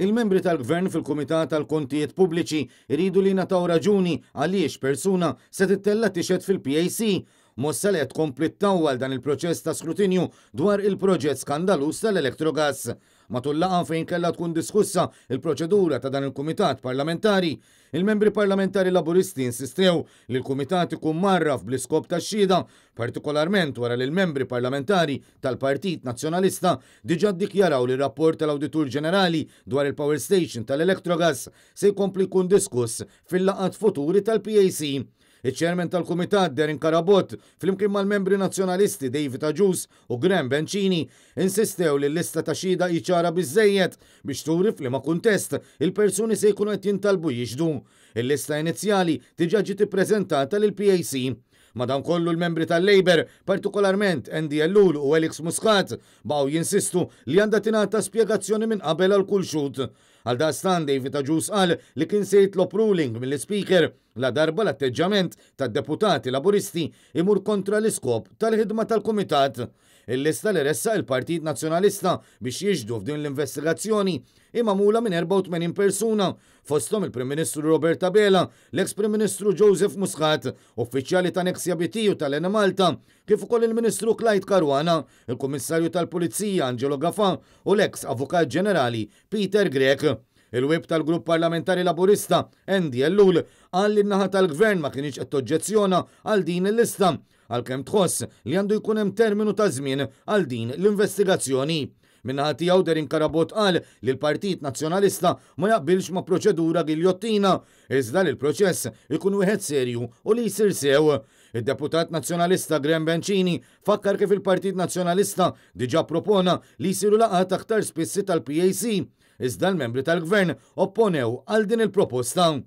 Il-membri tal-gvern fil-Kumitat tal-Kontijiet Pubbliċi iridu li nataw raġuni għaliex persuna se tittella tixed fil-PAC Mossalet qed għal tawwal dan il-proċess ta' skrutinju dwar il-proġett skandalus tal elektrogas matul laqan fejn kella tkun diskussa il-proċedura ta' dan il-Kumitat Parlamentari, il-membri parlamentari laburisti insistew li l-Kumitat ikun marraf bl-iskop ta' xhieda, partikolarment wara li l-membri parlamentari tal-Partit Nazzjonalista diġà ddikjaraw li rapport tal-Awditur Ġenerali dwar il-Power Station tal elektrogas se jkompli jkun diskuss fil-laqat futuri tal-PAC iċ-ċermen tal-Kumitat Derin Karabot, flimkien mal-membri nazzjonalisti David Aġus u Graham Bencini, insistew li l-lista ta' xida iċara biżejjed biex turi flima kuntest il-persuni se jkunu qed jintalbu jiġdu. Il-lista inizjali tiġa' ġiet ippreżentata lil PAC. Madan kollu l-membri tal-Labor, partikolarment Andy Ellul u Alex Muscat, baw jinsistu li għandha tingħata spjegazzjoni minn qabel għal kull xut Għal dastan David Aġus qal li kien sejt lo ruling mill-Speaker la darba l-atteġġament tad-deputati laburisti imur kontra l-iskop tal-ħidma tal-Kumitat. Il-lista li ressa il-Partit Nazjonalista biex jiġdu f'din l-investigazzjoni imma mula minn 84 persuna, fostom il-Prim Ministru Roberta Bela, l-ex-Prim Ministru Joseph Muscat, uffiċjali ta' Nexja Bitiju tal-Ena Malta, kif ukoll il-Ministru Klajt Karwana, il-Kummissarju tal-Pulizija Angelo Gaffa u l-eks Avukat Ġenerali Peter Grek. Il-web tal-Grupp Parlamentari Laburista Andy Ellul għal li naħa tal-Gvern ma kienx qed toġġezzjona għal din il-lista għalkemm tħoss li għandu jkun hemm terminu ta' żmien għal din l-investigazzjoni. Minna tijaw in karabot qal li l-Partit Nazjonalista ma jaqbilx ma proċedura giljottina, iżda li l-proċess ikun wieħed serju u li jisir sew. il deputat nazjonalista Graham Bencini fakkar kif il-Partit Nazjonalista diġa propona li jisiru laqat aktar spissi tal-PAC iżda l-membri tal-gvern opponew għal din il-proposta.